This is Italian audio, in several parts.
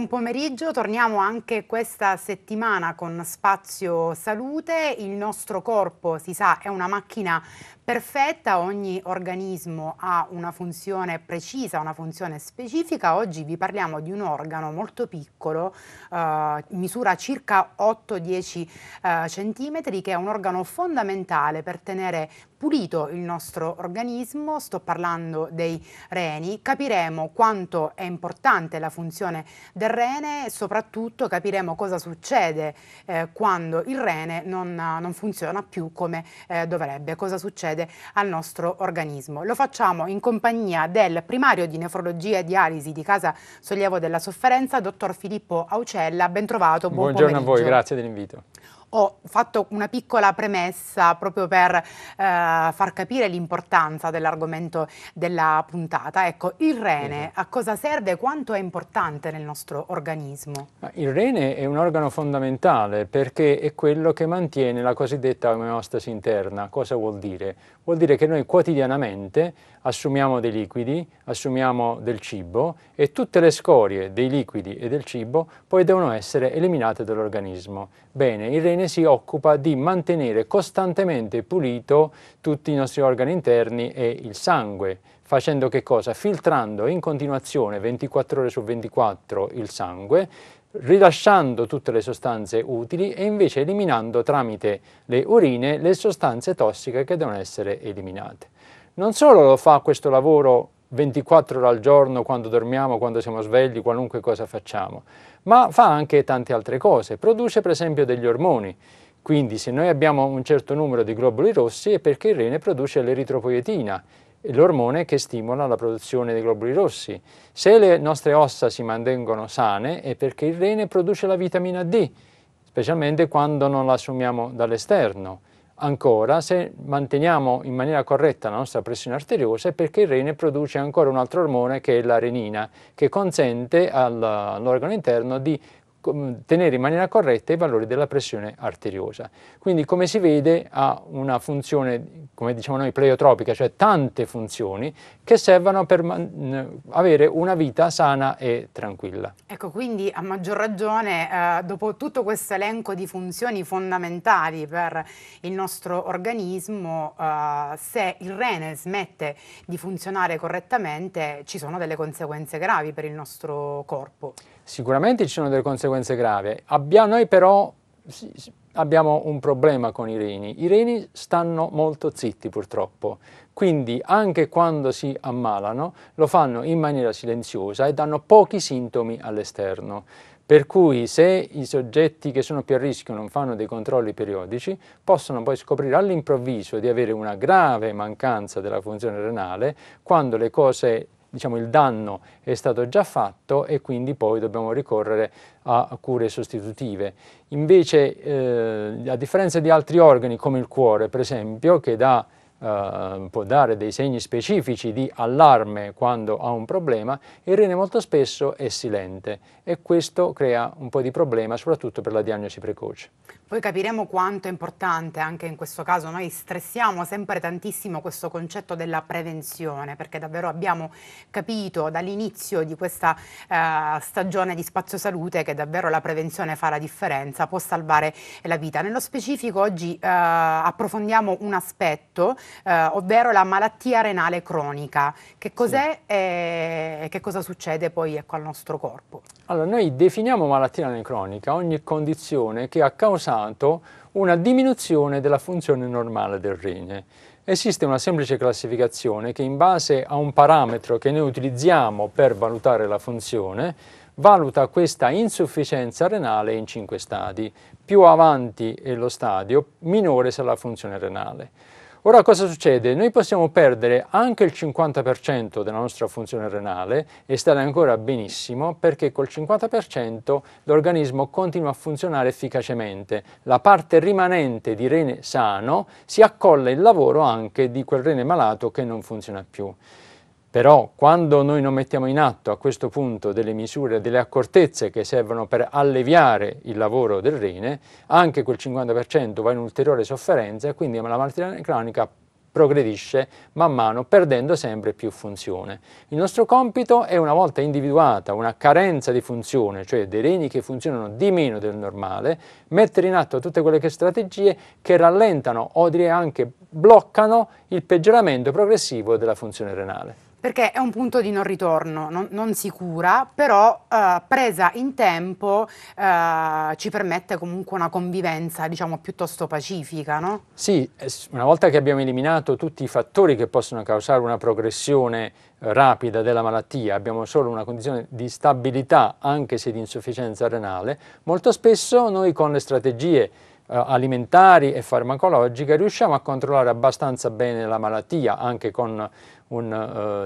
buon pomeriggio. Torniamo anche questa settimana con Spazio Salute. Il nostro corpo, si sa, è una macchina perfetta, ogni organismo ha una funzione precisa, una funzione specifica. Oggi vi parliamo di un organo molto piccolo, eh, misura circa 8-10 eh, cm, che è un organo fondamentale per tenere pulito il nostro organismo, sto parlando dei reni, capiremo quanto è importante la funzione del rene e soprattutto capiremo cosa succede eh, quando il rene non, non funziona più come eh, dovrebbe, cosa succede al nostro organismo. Lo facciamo in compagnia del primario di nefrologia e dialisi di Casa Sollievo della Sofferenza, dottor Filippo Aucella, ben trovato, buon Buongiorno pomeriggio. a voi, grazie dell'invito ho fatto una piccola premessa proprio per eh, far capire l'importanza dell'argomento della puntata. Ecco, il rene a cosa serve e quanto è importante nel nostro organismo? Il rene è un organo fondamentale perché è quello che mantiene la cosiddetta omeostasi interna. Cosa vuol dire? vuol dire che noi quotidianamente assumiamo dei liquidi, assumiamo del cibo e tutte le scorie dei liquidi e del cibo poi devono essere eliminate dall'organismo. Bene, il rene si occupa di mantenere costantemente pulito tutti i nostri organi interni e il sangue, facendo che cosa? Filtrando in continuazione 24 ore su 24 il sangue, rilasciando tutte le sostanze utili e invece eliminando tramite le urine le sostanze tossiche che devono essere eliminate. Non solo lo fa questo lavoro 24 ore al giorno, quando dormiamo, quando siamo svegli, qualunque cosa facciamo, ma fa anche tante altre cose. Produce per esempio degli ormoni, quindi se noi abbiamo un certo numero di globuli rossi è perché il rene produce l'eritropoietina, l'ormone che stimola la produzione dei globuli rossi. Se le nostre ossa si mantengono sane è perché il rene produce la vitamina D, specialmente quando non la assumiamo dall'esterno. Ancora, se manteniamo in maniera corretta la nostra pressione arteriosa è perché il rene produce ancora un altro ormone che è la renina, che consente all'organo interno di tenere in maniera corretta i valori della pressione arteriosa. Quindi come si vede ha una funzione, come diciamo noi, pleiotropica, cioè tante funzioni che servono per avere una vita sana e tranquilla. Ecco, quindi a maggior ragione eh, dopo tutto questo elenco di funzioni fondamentali per il nostro organismo, eh, se il rene smette di funzionare correttamente ci sono delle conseguenze gravi per il nostro corpo. Sicuramente ci sono delle conseguenze conseguenze gravi. Abbia, noi però abbiamo un problema con i reni. I reni stanno molto zitti purtroppo, quindi anche quando si ammalano lo fanno in maniera silenziosa e danno pochi sintomi all'esterno. Per cui se i soggetti che sono più a rischio non fanno dei controlli periodici, possono poi scoprire all'improvviso di avere una grave mancanza della funzione renale quando le cose diciamo, il danno è stato già fatto e quindi poi dobbiamo ricorrere a cure sostitutive. Invece, eh, a differenza di altri organi come il cuore, per esempio, che dà Uh, può dare dei segni specifici di allarme quando ha un problema, il rene molto spesso è silente e questo crea un po' di problema soprattutto per la diagnosi precoce. Poi capiremo quanto è importante anche in questo caso, noi stressiamo sempre tantissimo questo concetto della prevenzione, perché davvero abbiamo capito dall'inizio di questa eh, stagione di spazio salute che davvero la prevenzione fa la differenza, può salvare la vita. Nello specifico oggi eh, approfondiamo un aspetto, eh, ovvero la malattia renale cronica. Che cos'è sì. e che cosa succede poi ecco, al nostro corpo? Allora, noi definiamo malattia renale cronica ogni condizione che a causa soltanto una diminuzione della funzione normale del rene. Esiste una semplice classificazione che in base a un parametro che noi utilizziamo per valutare la funzione, valuta questa insufficienza renale in cinque stadi. Più avanti è lo stadio, minore sarà la funzione renale. Ora cosa succede? Noi possiamo perdere anche il 50% della nostra funzione renale e stare ancora benissimo perché col 50% l'organismo continua a funzionare efficacemente. La parte rimanente di rene sano si accolla il lavoro anche di quel rene malato che non funziona più. Però quando noi non mettiamo in atto a questo punto delle misure, delle accortezze che servono per alleviare il lavoro del rene, anche quel 50% va in ulteriore sofferenza e quindi la malattia cronica progredisce man mano perdendo sempre più funzione. Il nostro compito è una volta individuata una carenza di funzione, cioè dei reni che funzionano di meno del normale, mettere in atto tutte quelle strategie che rallentano o direi anche bloccano il peggioramento progressivo della funzione renale perché è un punto di non ritorno, non, non cura, però eh, presa in tempo eh, ci permette comunque una convivenza diciamo piuttosto pacifica, no? Sì, eh, una volta che abbiamo eliminato tutti i fattori che possono causare una progressione eh, rapida della malattia, abbiamo solo una condizione di stabilità anche se di insufficienza renale, molto spesso noi con le strategie eh, alimentari e farmacologiche riusciamo a controllare abbastanza bene la malattia anche con un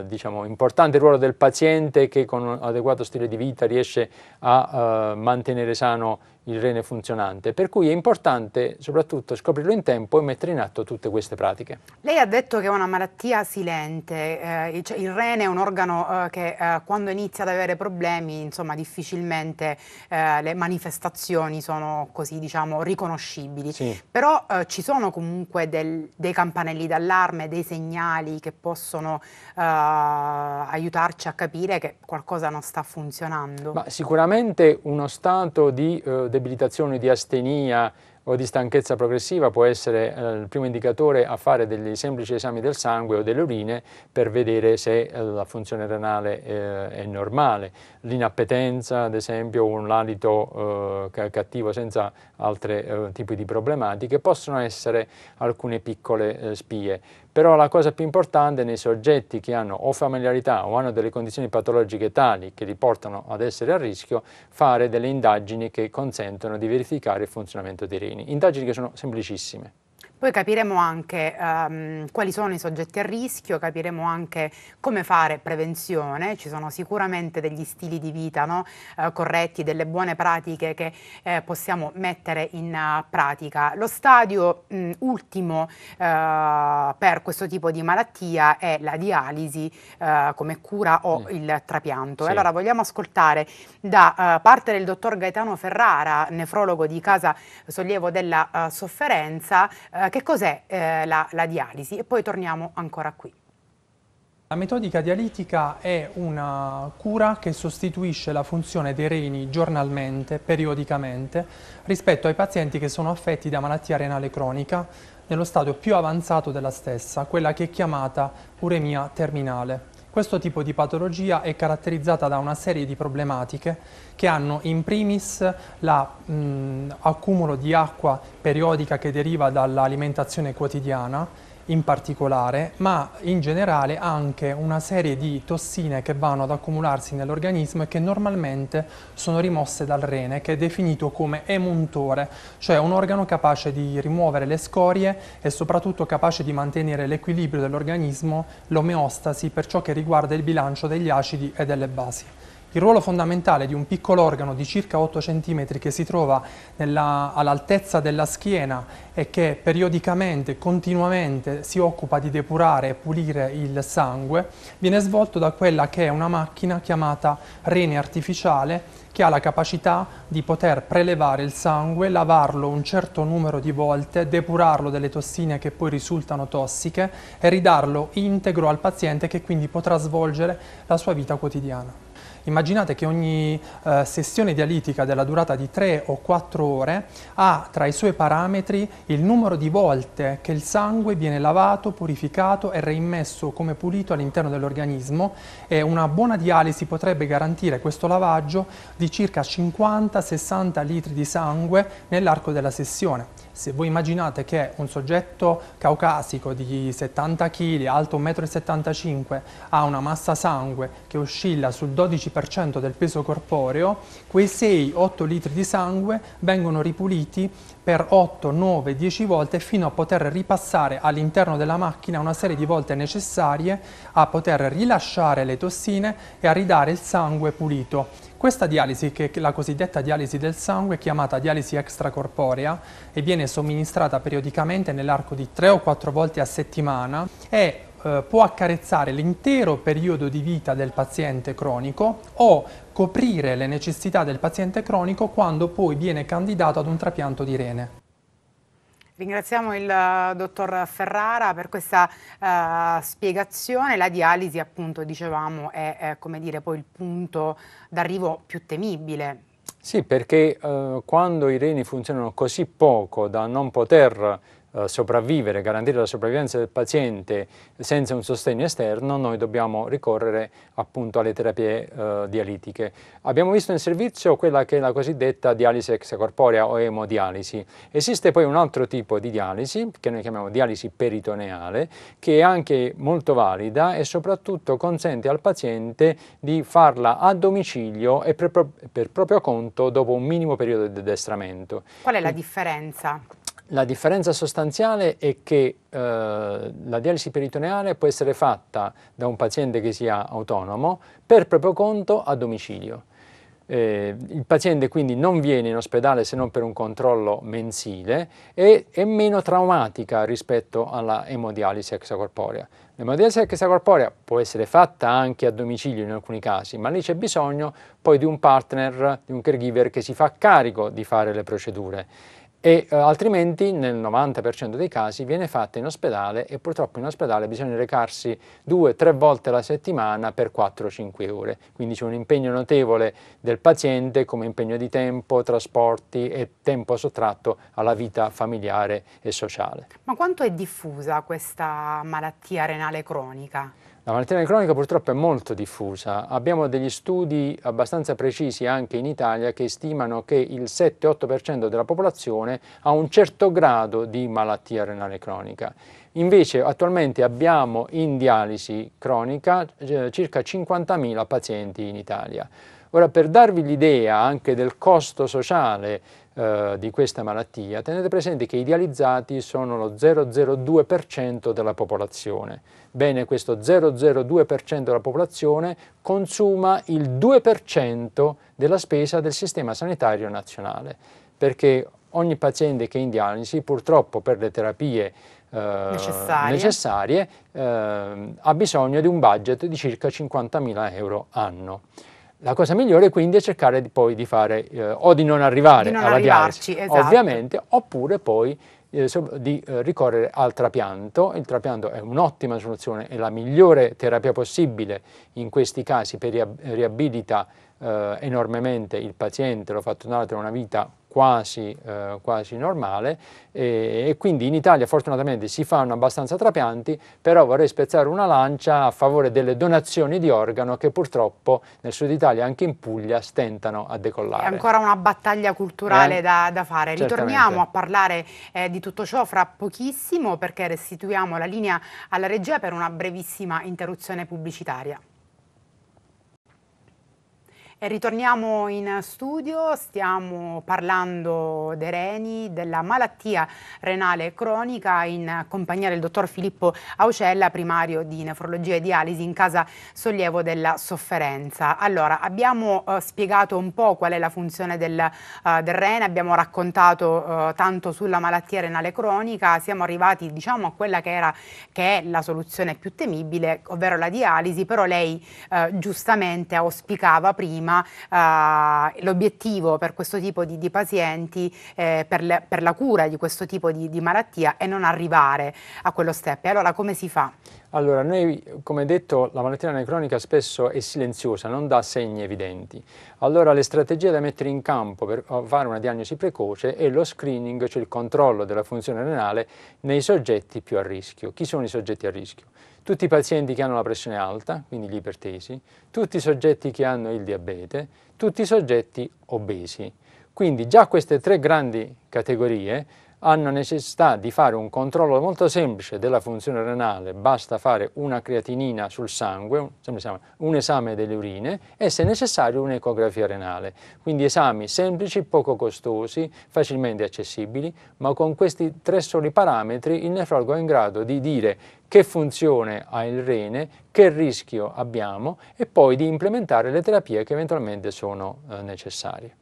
eh, diciamo, importante ruolo del paziente che con un adeguato stile di vita riesce a eh, mantenere sano il rene funzionante, per cui è importante soprattutto scoprirlo in tempo e mettere in atto tutte queste pratiche. Lei ha detto che è una malattia silente, eh, cioè il rene è un organo eh, che eh, quando inizia ad avere problemi, insomma, difficilmente eh, le manifestazioni sono così, diciamo, riconoscibili. Sì. Però eh, ci sono comunque del, dei campanelli d'allarme, dei segnali che possono eh, aiutarci a capire che qualcosa non sta funzionando. Ma sicuramente uno stato di debilitazione di astenia o di stanchezza progressiva può essere eh, il primo indicatore a fare degli semplici esami del sangue o delle urine per vedere se eh, la funzione renale eh, è normale. L'inappetenza, ad esempio, o un alito eh, cattivo senza altri eh, tipi di problematiche possono essere alcune piccole eh, spie però la cosa più importante nei soggetti che hanno o familiarità o hanno delle condizioni patologiche tali che li portano ad essere a rischio, fare delle indagini che consentono di verificare il funzionamento dei reni. Indagini che sono semplicissime. Poi capiremo anche um, quali sono i soggetti a rischio, capiremo anche come fare prevenzione, ci sono sicuramente degli stili di vita no? uh, corretti, delle buone pratiche che uh, possiamo mettere in uh, pratica. Lo stadio mh, mm, ultimo per questo tipo di malattia è la dialisi come cura o mm. il trapianto. Sì. Allora vogliamo ascoltare da parte del dottor Gaetano Ferrara, nefrologo di Casa Sollievo della Sofferenza, eh, che cos'è eh, la, la dialisi e poi torniamo ancora qui. La metodica dialitica è una cura che sostituisce la funzione dei reni giornalmente, periodicamente, rispetto ai pazienti che sono affetti da malattia renale cronica nello stadio più avanzato della stessa, quella che è chiamata uremia terminale. Questo tipo di patologia è caratterizzata da una serie di problematiche che hanno in primis l'accumulo di acqua periodica che deriva dall'alimentazione quotidiana in particolare, ma in generale anche una serie di tossine che vanno ad accumularsi nell'organismo e che normalmente sono rimosse dal rene, che è definito come emuntore, cioè un organo capace di rimuovere le scorie e soprattutto capace di mantenere l'equilibrio dell'organismo, l'omeostasi per ciò che riguarda il bilancio degli acidi e delle basi. Il ruolo fondamentale di un piccolo organo di circa 8 cm che si trova all'altezza della schiena e che periodicamente, continuamente si occupa di depurare e pulire il sangue, viene svolto da quella che è una macchina chiamata rene artificiale che ha la capacità di poter prelevare il sangue, lavarlo un certo numero di volte, depurarlo delle tossine che poi risultano tossiche e ridarlo integro al paziente che quindi potrà svolgere la sua vita quotidiana. Immaginate che ogni eh, sessione dialitica della durata di 3 o 4 ore ha tra i suoi parametri il numero di volte che il sangue viene lavato, purificato e reimmesso come pulito all'interno dell'organismo e una buona dialisi potrebbe garantire questo lavaggio di circa 50-60 litri di sangue nell'arco della sessione se voi immaginate che un soggetto caucasico di 70 kg, alto 1,75 m, ha una massa sangue che oscilla sul 12% del peso corporeo, quei 6-8 litri di sangue vengono ripuliti per 8, 9, 10 volte fino a poter ripassare all'interno della macchina una serie di volte necessarie a poter rilasciare le tossine e a ridare il sangue pulito. Questa dialisi, che è la cosiddetta dialisi del sangue, è chiamata dialisi extracorporea e viene somministrata periodicamente nell'arco di 3 o 4 volte a settimana e eh, può accarezzare l'intero periodo di vita del paziente cronico o coprire le necessità del paziente cronico quando poi viene candidato ad un trapianto di rene. Ringraziamo il eh, dottor Ferrara per questa uh, spiegazione. La dialisi, appunto, dicevamo, è, è dire, poi il punto d'arrivo più temibile. Sì, perché uh, quando i reni funzionano così poco da non poter eh, sopravvivere, garantire la sopravvivenza del paziente senza un sostegno esterno, noi dobbiamo ricorrere appunto alle terapie eh, dialitiche. Abbiamo visto in servizio quella che è la cosiddetta dialisi extracorporea o emodialisi. Esiste poi un altro tipo di dialisi, che noi chiamiamo dialisi peritoneale, che è anche molto valida e soprattutto consente al paziente di farla a domicilio e per, per proprio conto dopo un minimo periodo di addestramento. Qual è la differenza? La differenza sostanziale è che eh, la dialisi peritoneale può essere fatta da un paziente che sia autonomo per proprio conto a domicilio. Eh, il paziente quindi non viene in ospedale se non per un controllo mensile e è meno traumatica rispetto alla emodialisi extracorporea. L'emodialisi extracorporea può essere fatta anche a domicilio in alcuni casi, ma lì c'è bisogno poi di un partner, di un caregiver che si fa carico di fare le procedure e eh, altrimenti nel 90% dei casi viene fatta in ospedale e purtroppo in ospedale bisogna recarsi 2 tre volte alla settimana per 4-5 ore, quindi c'è un impegno notevole del paziente come impegno di tempo, trasporti e tempo sottratto alla vita familiare e sociale. Ma quanto è diffusa questa malattia renale cronica? La malattia cronica purtroppo è molto diffusa, abbiamo degli studi abbastanza precisi anche in Italia che stimano che il 7-8% della popolazione ha un certo grado di malattia renale cronica. Invece attualmente abbiamo in dialisi cronica eh, circa 50.000 pazienti in Italia. Ora per darvi l'idea anche del costo sociale eh, di questa malattia, tenete presente che idealizzati sono lo 0,02% della popolazione. Bene, questo 0,02% della popolazione consuma il 2% della spesa del sistema sanitario nazionale, perché ogni paziente che è in dialisi purtroppo per le terapie eh, necessarie, necessarie eh, ha bisogno di un budget di circa 50.000 euro anno. La cosa migliore quindi è cercare di, poi di fare eh, o di non arrivare di non alla diarsi, esatto. ovviamente, oppure poi eh, di eh, ricorrere al trapianto. Il trapianto è un'ottima soluzione, è la migliore terapia possibile in questi casi, per riab riabilita eh, enormemente il paziente, lo fa tornare a una vita quasi, eh, quasi normale e, e, quindi in Italia fortunatamente si fanno abbastanza trapianti, però vorrei spezzare una lancia a favore delle donazioni di organo che purtroppo nel sud Italia, anche in Puglia, stentano a decollare. È ancora una battaglia culturale eh? da, da, fare. Certamente. Ritorniamo a parlare eh, di tutto ciò fra pochissimo perché restituiamo la linea alla regia per una brevissima interruzione pubblicitaria. Ritorniamo in studio, stiamo parlando dei reni, della malattia renale cronica in compagnia del dottor Filippo Aucella, primario di nefrologia e dialisi in casa sollievo della sofferenza. Allora, abbiamo eh, spiegato un po' qual è la funzione del, eh, del rene, abbiamo raccontato eh, tanto sulla malattia renale cronica, siamo arrivati diciamo a quella che, era, che è la soluzione più temibile, ovvero la dialisi, però lei eh, giustamente auspicava prima persona, eh, l'obiettivo per questo tipo di, di pazienti, eh, per, le, per, la cura di questo tipo di, di malattia è non arrivare a quello step. allora come si fa? Allora, noi, come detto, la malattia necronica spesso è silenziosa, non dà segni evidenti. Allora, le strategie da mettere in campo per oh, fare una diagnosi precoce è lo screening, cioè il controllo della funzione renale nei soggetti più a rischio. Chi sono i soggetti a rischio? tutti i pazienti che hanno la pressione alta, quindi gli ipertesi, tutti i soggetti che hanno il diabete, tutti i soggetti obesi. Quindi già queste tre grandi categorie hanno necessità di fare un controllo molto semplice della funzione renale, basta fare una creatinina sul sangue, un esame delle urine e se necessario un'ecografia renale. Quindi esami semplici, poco costosi, facilmente accessibili, ma con questi tre soli parametri il nefrologo è in grado di dire che funzione ha il rene, che rischio abbiamo e poi di implementare le terapie che eventualmente sono eh, necessarie.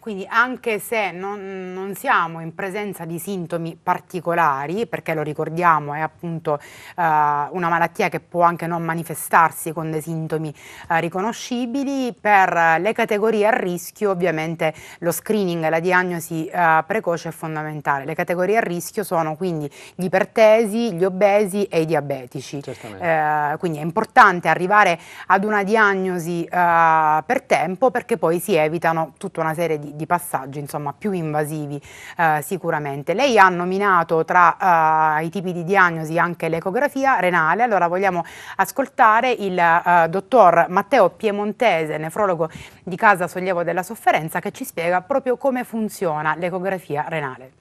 Quindi anche se non, non, siamo in presenza di sintomi particolari, perché lo ricordiamo è appunto eh, una malattia che può anche non manifestarsi con dei sintomi eh, riconoscibili, per le categorie a rischio ovviamente lo screening la diagnosi eh, precoce è fondamentale. Le categorie a rischio sono quindi gli ipertesi, gli obesi e i diabetici. Eh, quindi è importante arrivare ad una diagnosi eh, per tempo perché poi si evitano tutta una serie di di, di passaggi insomma, più invasivi eh, sicuramente. Lei ha nominato tra eh, i tipi di diagnosi anche l'ecografia renale, allora vogliamo ascoltare il eh, dottor Matteo Piemontese, nefrologo di Casa Sollievo della Sofferenza, che ci spiega proprio come funziona l'ecografia renale.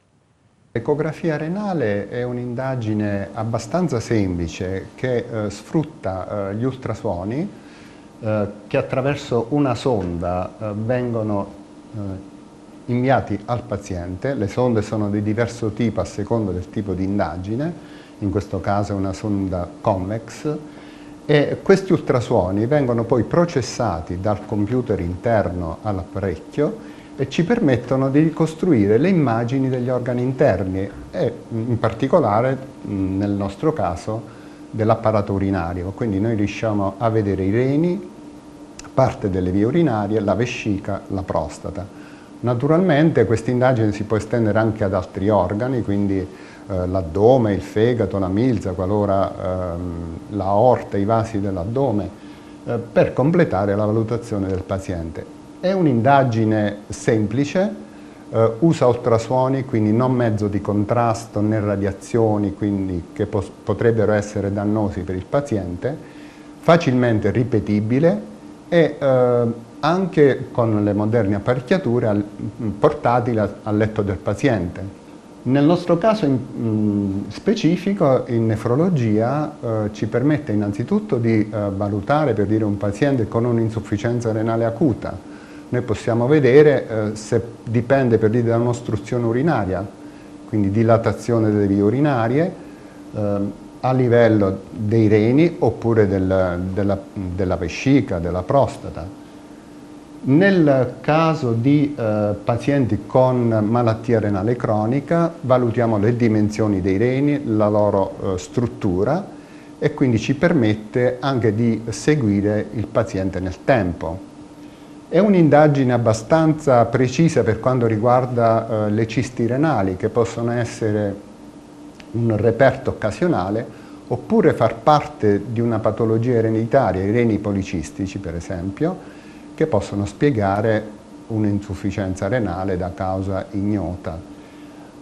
L'ecografia renale è un'indagine abbastanza semplice che eh, sfrutta eh, gli ultrasuoni eh, che attraverso una sonda eh, vengono eh, inviati al paziente, le sonde sono di diverso tipo a seconda del tipo di indagine, in questo caso è una sonda convex, e questi ultrasuoni vengono poi processati dal computer interno all'apparecchio e ci permettono di ricostruire le immagini degli organi interni e in particolare mm, nel nostro caso dell'apparato urinario, quindi noi riusciamo a vedere i reni, parte delle vie urinarie, la vescica, la prostata. Naturalmente questa indagine si può estendere anche ad altri organi, quindi eh, l'addome, il fegato, la milza, qualora ehm, l'aorta, i vasi dell'addome, eh, per completare la valutazione del paziente. È un'indagine semplice, Uh, usa ultrasuoni, quindi non mezzo di contrasto né radiazioni quindi, che potrebbero essere dannosi per il paziente, facilmente ripetibile e eh, anche con le moderne apparecchiature al, mm, portatili al, al letto del paziente. Nel nostro caso in, mh, mm, specifico in nefrologia eh, ci permette innanzitutto di eh, valutare per dire un paziente con un'insufficienza renale acuta. Noi possiamo vedere eh, se dipende per dire da un'ostruzione urinaria, quindi dilatazione delle vie urinarie, ehm, a livello dei reni oppure del, della, della, vescica, della prostata. Nel caso di eh, pazienti con malattia renale cronica valutiamo le dimensioni dei reni, la loro eh, struttura e quindi ci permette anche di seguire il paziente nel tempo. È un'indagine abbastanza precisa per quanto riguarda eh, le cisti renali che possono essere un reperto occasionale, oppure far parte di una patologia ereditaria, i reni policistici per esempio, che possono spiegare un'insufficienza renale da causa ignota.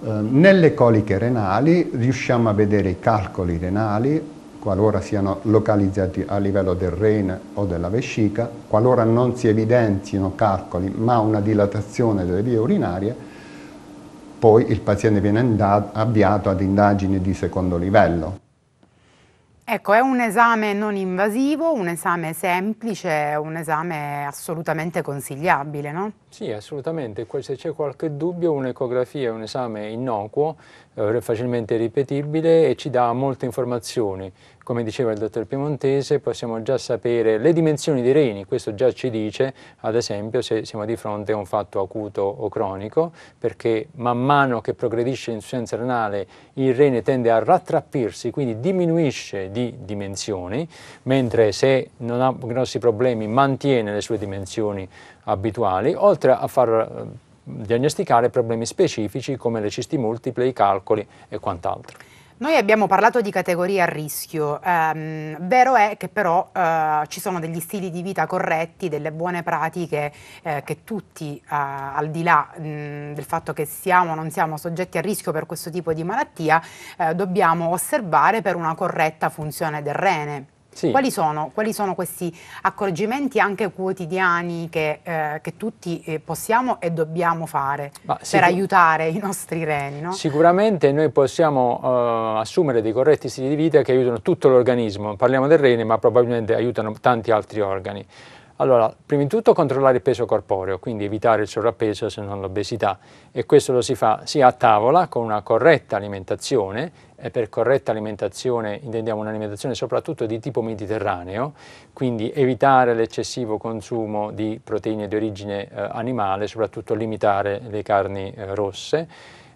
Eh, nelle coliche renali riusciamo a vedere i calcoli renali, qualora siano localizzati a livello del rene o della vescica, qualora non si evidenzino calcoli ma una dilatazione delle vie urinarie, poi il paziente viene avviato ad indagini di secondo livello. Ecco, è un esame non invasivo, un esame semplice, un esame assolutamente consigliabile, no? Sì, assolutamente. Se c'è qualche dubbio, un'ecografia è un esame innocuo eh, facilmente ripetibile e ci dà molte informazioni. Come diceva il dottor Piemontese, possiamo già sapere le dimensioni dei reni, questo già ci dice, ad esempio, se siamo di fronte a un fatto acuto o cronico, perché man mano che progredisce l'insufficienza renale il rene tende a rattrappirsi, quindi diminuisce di dimensioni, mentre se non ha grossi problemi mantiene le sue dimensioni abituali, oltre a far diagnosticare problemi specifici come le cisti multiple, i calcoli e quant'altro. Noi abbiamo parlato di categorie a rischio, ehm, vero è che però eh, ci sono degli stili di vita corretti, delle buone pratiche eh, che tutti, eh, al di là mh, mm, del fatto che siamo o non siamo soggetti a rischio per questo tipo di malattia, eh, dobbiamo osservare per una corretta funzione del rene. Sì. Quali, sono, quali, sono, questi accorgimenti anche quotidiani che, eh, che tutti eh, possiamo e dobbiamo fare Ma per aiutare i nostri reni? No? Sicuramente noi possiamo eh, assumere dei corretti stili di vita che aiutano tutto l'organismo, parliamo del rene ma probabilmente aiutano tanti altri organi. Allora, prima di tutto controllare il peso corporeo, quindi evitare il sovrappeso se non l'obesità e questo lo si fa sia a tavola con una corretta alimentazione e per corretta alimentazione intendiamo un'alimentazione soprattutto di tipo mediterraneo, quindi evitare l'eccessivo consumo di proteine di origine eh, animale, soprattutto limitare le carni eh, rosse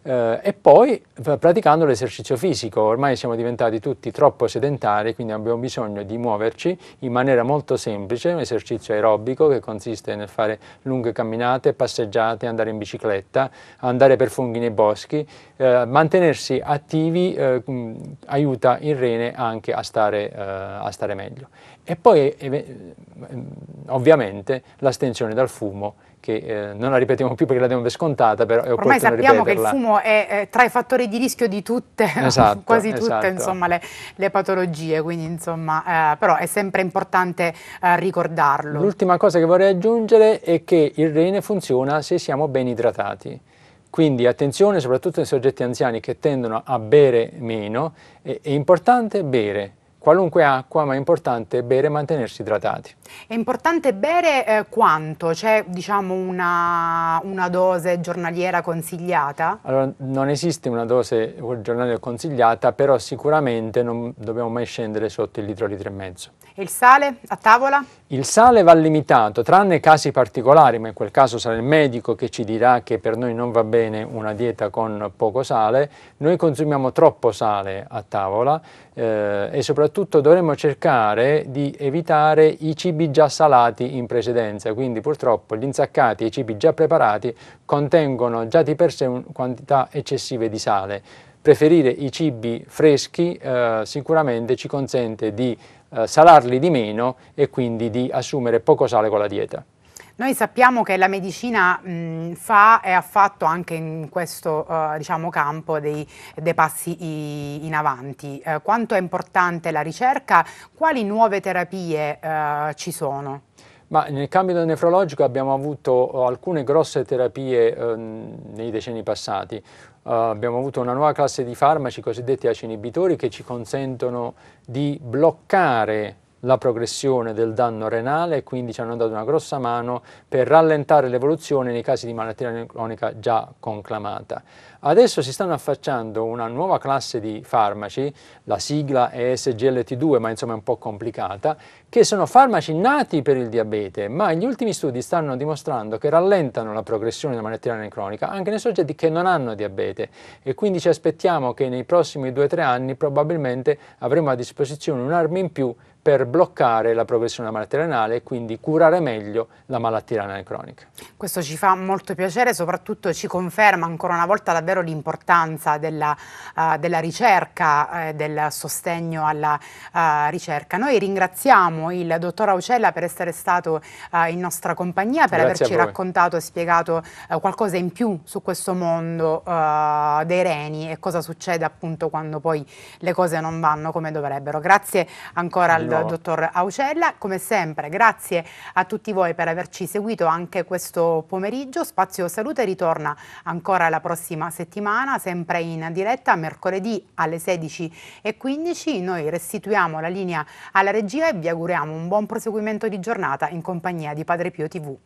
eh, e poi eh, praticando l'esercizio fisico. Ormai siamo diventati tutti troppo sedentari, quindi abbiamo bisogno di muoverci in maniera molto semplice, un esercizio aerobico che consiste nel fare lunghe camminate, passeggiate, andare in bicicletta, andare per funghi nei boschi, eh, mantenersi attivi eh, aiuta il rene anche a stare, eh, a stare meglio. E poi ovviamente l'astensione dal fumo che eh, non la ripetiamo più perché la diamo per scontata, però è Ormai sappiamo ripeterla. che il fumo è eh, tra i fattori di rischio di tutte, esatto, quasi tutte esatto. insomma, le, le, patologie, quindi insomma, eh, però è sempre importante eh, ricordarlo. L'ultima cosa che vorrei aggiungere è che il rene funziona se siamo ben idratati. Quindi attenzione soprattutto ai soggetti anziani che tendono a bere meno, è, è importante bere qualunque acqua, ma è importante bere e mantenersi idratati. È importante bere eh, quanto? C'è diciamo una, una, dose giornaliera consigliata? Allora, non esiste una dose giornaliera consigliata, però sicuramente non dobbiamo mai scendere sotto il litro, litro e mezzo. E il sale a tavola? Il sale va limitato, tranne casi particolari, ma in quel caso sarà il medico che ci dirà che per noi non va bene una dieta con poco sale. Noi consumiamo troppo sale a tavola eh, e soprattutto dovremmo cercare di evitare i cibi cibi già salati in precedenza, quindi purtroppo gli insaccati e i cibi già preparati contengono già di per sé quantità eccessive di sale. Preferire i cibi freschi eh, sicuramente ci consente di eh, salarli di meno e quindi di assumere poco sale con la dieta. Noi sappiamo che la medicina mh, fa e ha fatto anche in questo uh, diciamo, campo dei, dei passi i, in avanti. Uh, quanto è importante la ricerca? Quali nuove terapie uh, ci sono? Ma nel del nefrologico abbiamo avuto alcune grosse terapie eh, nei decenni passati. Uh, abbiamo avuto una nuova classe di farmaci, cosiddetti acinibitori, che ci consentono di bloccare la progressione del danno renale e quindi ci hanno dato una grossa mano per rallentare l'evoluzione nei casi di malattia cronica già conclamata. Adesso si stanno affacciando una nuova classe di farmaci, la sigla è SGLT2 ma insomma è un po' complicata, che sono farmaci nati per il diabete ma gli ultimi studi stanno dimostrando che rallentano la progressione della malattia cronica anche nei soggetti che non hanno diabete e quindi ci aspettiamo che nei prossimi 2-3 anni probabilmente avremo a disposizione un'arma in più per bloccare la progressione della malattia renale e quindi curare meglio la malattia renale cronica. Questo ci fa molto piacere, soprattutto ci conferma ancora una volta davvero l'importanza della, uh, della, ricerca, eh, del sostegno alla uh, ricerca. Noi ringraziamo il dottor Aucella per essere stato uh, in nostra compagnia, per Grazie averci raccontato e spiegato qualcosa in più su questo mondo dei reni e cosa succede appunto quando poi le cose non vanno come dovrebbero. Grazie ancora a lui dal dottor Aucella. Come sempre, grazie a tutti voi per averci seguito anche questo pomeriggio. Spazio Salute ritorna ancora la prossima settimana, sempre in diretta, mercoledì alle 16.15. Noi restituiamo la linea alla regia e vi auguriamo un buon proseguimento di giornata in compagnia di Padre Pio TV.